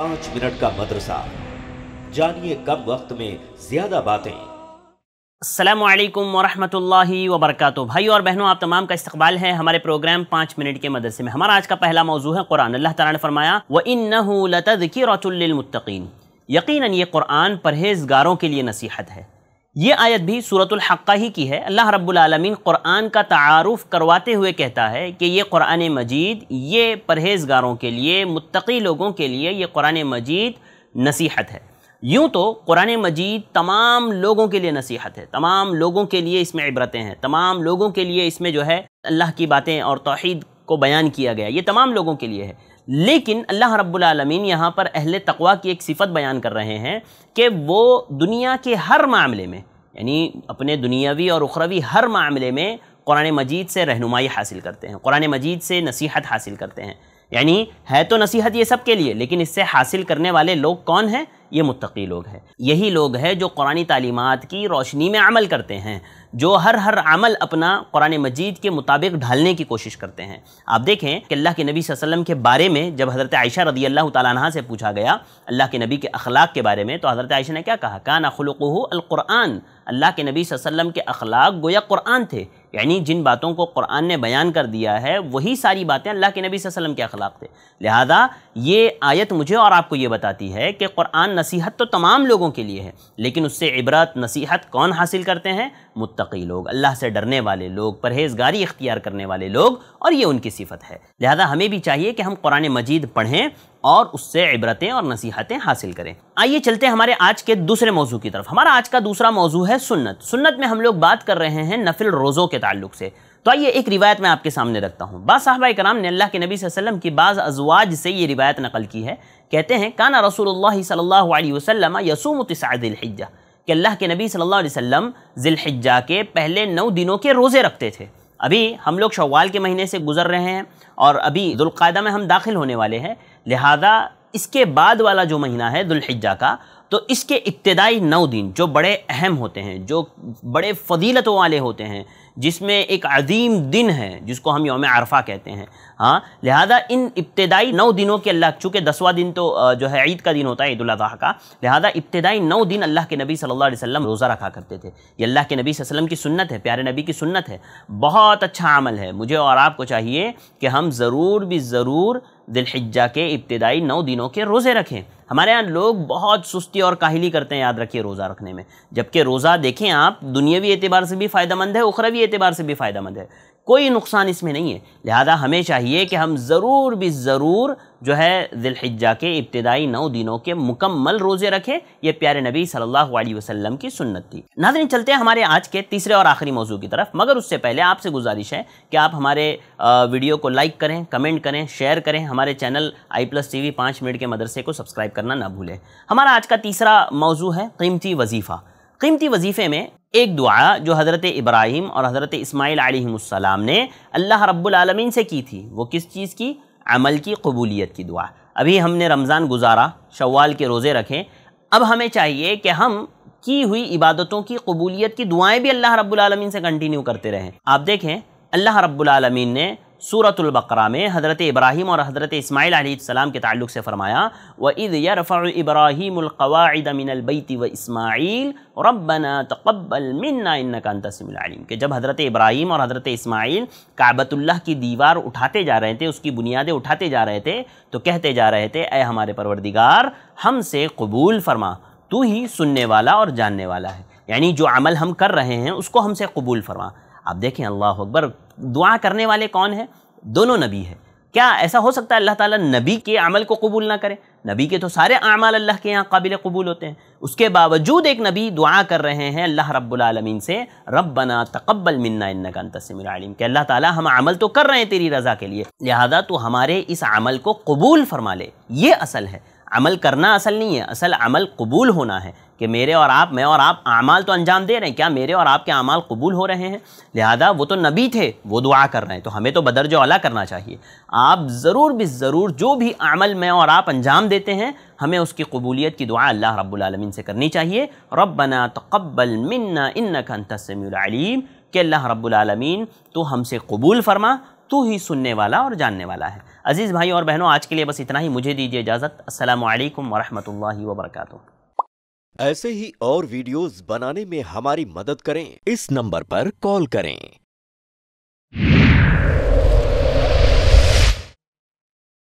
पांच मिनट का मदरसा जानिए कम वक्त में ज्यादा बातें असलम वरहि वबरक भाई और बहनों आप तमाम का इस्तकबाल है हमारे प्रोग्राम पाँच मिनट के मदरसे में हमारा आज का पहला मौजू है कुरान अल्लाह ताला ने फरमाया व इन लतदकी रतुल्लमतिन यकीन ये कुरान परहेजगारों के लिए नसीहत है ये आयत भी सूरतुल हक़्क़ा ही की है अल्लाह रब्बुल आलमीन क़ुरान का तारफ़ करवाते हुए कहता है कि ये क़ुरान मजीद ये परहेज़गारों के लिए मुत्तकी लोगों के लिए ये क़ुरान मजीद नसीहत है यूँ तो क़ुरान मजीद तमाम लोगों के लिए नसीहत है तमाम लोगों के लिए इसमें इबरतें हैं तमाम लोगों के लिए इसमें जो है अल्लाह की बातें और तोहद को बयान किया गया ये तमाम लोगों के लिए है लेकिन अल्लाह रब्बुलमीन यहाँ पर अहल तकवा की एक सिफत बयान कर रहे हैं कि वो दुनिया के हर मामले में यानी अपने दुनियावी और उखरवी हर मामले में कुरान मजीद से रहनुमाई हासिल करते हैं कुरान मजीद से नसीहत हासिल करते हैं यानी है तो नसीहत ये सब के लिए लेकिन इससे हासिल करने वाले लोग कौन हैं ये मुतकी लोग हैं यही लोग हैं जो कुरानी तालीमत की रोशनी में अमल करते हैं जो हर हर अमल अपना कुरान मजीद के मुताबिक ढालने की कोशिश करते हैं आप देखें कि अल्लाह के नबी वसल्लम के बारे में जब हज़रत आयशा रदी अल्लाह तह से पूछा गया अल्लाह के नबी के अखलाक के बारे में तो हज़रत आयशा ने क्या कहा कान अलकुरान अल्लाह के नबी वसल्लम के अखलाक गोया कुरान थे यानी जिन बातों को कुरान ने बयान कर दिया है वही सारी बातें अल्लाह के नबी वसल्लम के अखलाक थे लिहाजा ये आयत मुझे और आपको ये बताती है कि कुरान नसीहत तो तमाम लोगों के लिए है लेकिन उससे इबरत नसीहत कौन हासिल करते हैं मुत मुत्तकी लोग अल्लाह से डरने वाले लोग परहेजगारी इख्तियार करने वाले लोग और ये उनकी सिफत है लिहाजा हमें भी चाहिए कि हम कुरान मजीद पढ़ें और उससे इबरतें और नसीहतें हासिल करें आइए चलते हैं हमारे आज के दूसरे मौजू की तरफ हमारा आज का दूसरा मौजू है सुन्नत सुन्नत में हम लोग बात कर रहे हैं नफिल रोज़ों के ताल्लुक से तो आइए एक रिवायत मैं आपके सामने रखता हूँ बासाहबा कराम ने अल्लाह के नबी वसल्लम की बाज़ अजवाज से ये रिवायत नकल की है कहते हैं काना रसूल सल्ला वसलम यसूम तिसादिलहिजा कि अल्लाह के नबी सल्लल्लाहु अलैहि वसल्लम ज़िलहिज्जा के पहले नौ दिनों के रोज़े रखते थे अभी हम लोग शवाल के महीने से गुजर रहे हैं और अभी दुल्क़ायदा में हम दाखिल होने वाले हैं लिहाजा इसके बाद वाला जो महीना है दुल्हिज्जा का तो इसके इब्तदाई नौ दिन जो बड़े अहम होते हैं जो बड़े फजीलतों वाले होते हैं जिसमें एक अजीम दिन है जिसको हम योम अरफा कहते हैं हाँ लिहाजा इन इब्तदाई नौ दिनों के अल्लाह चूँकि दसवा दिन तो जो है ईद का दिन होता है ईदाजी का लिहाजा इब्तदाई नौ दिन अल्लाह के नबी सल्लल्लाहु अलैहि वसल्लम रोज़ा रखा करते थे ये अल्लाह के नबी वसल्लम की सुन्नत है प्यारे नबी की सुन्नत है बहुत अच्छा अमल है मुझे और आपको चाहिए कि हम ज़रूर भी ज़रूर दिलहिजा के इब्तदाई नौ दिनों के रोज़े रखें हमारे यहाँ लोग बहुत सुस्ती और काहली करते हैं याद रखिए रोज़ा रखने में जबकि रोज़ा देखें आप दुनियावी एतबार से भी फ़ायदा मंद है उखरवी के अतबार से भी फ़ायदा मंद है कोई नुकसान इसमें नहीं है लिहाजा हमें चाहिए कि हम ज़रूर भी ज़रूर जो है दिलहिजा के इब्तदाई नौ दिनों के मुकम्मल रोज़े रखें यह प्यारे नबी सल्लल्लाहु अलैहि वसल्लम की सुन्नत थी नाजरीन चलते हैं हमारे आज के तीसरे और आखिरी मौजू की तरफ मगर उससे पहले आपसे गुजारिश है कि आप हमारे वीडियो को लाइक करें कमेंट करें शेयर करें हमारे channel I plus T V minute के मदरसे को सब्सक्राइब करना ना भूलें हमारा आज का तीसरा मौजू है कीमती वजीफ़ा कीमती वजीफ़े में एक दुआ जो हज़रत इब्राहिम और हज़रत इसमाईल आलिम ने अल्लाह रब्बुलमीन से की थी वो किस चीज़ की अमल की कबूलियत की दुआ अभी हमने रमज़ान गुजारा शवाल के रोज़े रखे अब हमें चाहिए कि हम की हुई इबादतों की कबूलियत की दुआएं भी अल्लाह रब्बुलमीन से कंटिन्यू करते रहें आप देखें अल्लाह रब्बुलमीन ने सूरतुल्बकरा में हज़रत इब्राहिम और हज़रत इसमाइल आसमाम के तल्लुक़ से फ़रमाया व ईद यरफ़ा इब्राहीमक़वाद व इसमाइल रबना तकबल मिन्ना के जब हज़रत इब्राहीम और हज़रत इसमाइल काबतुल्ला की दीवार उठाते जा रहे थे उसकी बुनियादें उठाते जा रहे थे तो कहते जा रहे थे अय हमारे परवरदिगार हमसे कबूल फरमा तू ही सुनने वाला और जानने वाला है यानी जो अमल हम कर रहे हैं उसको हमसे कबूल फरमा आप देखें अल्लाह अकबर दुआ करने वाले कौन हैं दोनों नबी है क्या ऐसा हो सकता है अल्लाह ताला नबी के अमल को कबूल ना करे नबी के तो सारे अमाल अल्लाह के यहाँ काबिल कबूल होते हैं उसके बावजूद एक नबी दुआ कर रहे हैं अल्लाह रब्बुलमीन से रब्बना तकबल मन्ना इन्ना का के अल्लाह ताला हम अमल तो कर रहे हैं तेरी रज़ा के लिए लिहाजा तो हमारे इस अमल को कबूल फरमा ले ये असल है अमल करना असल नहीं है असल अमल कबूल होना है कि मेरे और आप मैं और आप अमाल तो अंजाम दे रहे हैं क्या मेरे और आपके अमाल कबूल हो रहे हैं लिहाजा वो तो नबी थे वो दुआ कर रहे हैं तो हमें तो बदर जो अला करना चाहिए आप ज़रूर भी ज़रूर जो भी अमल मैं और आप अंजाम देते हैं हमें उसकी कबूलियत की दुआ अल्लाह रब्लमिन से करनी चाहिए रबना तकबल मन्ना इन्ना कंतसमीम के अल्लाह रब्लमिन तो हमसे कबूल फरमा तू ही सुनने वाला और जानने वाला है अजीज़ भाई और बहनों आज के लिए बस इतना ही मुझे दीजिए इजाज़त असल वरहमल वरक ऐसे ही और वीडियोस बनाने में हमारी मदद करें इस नंबर पर कॉल करें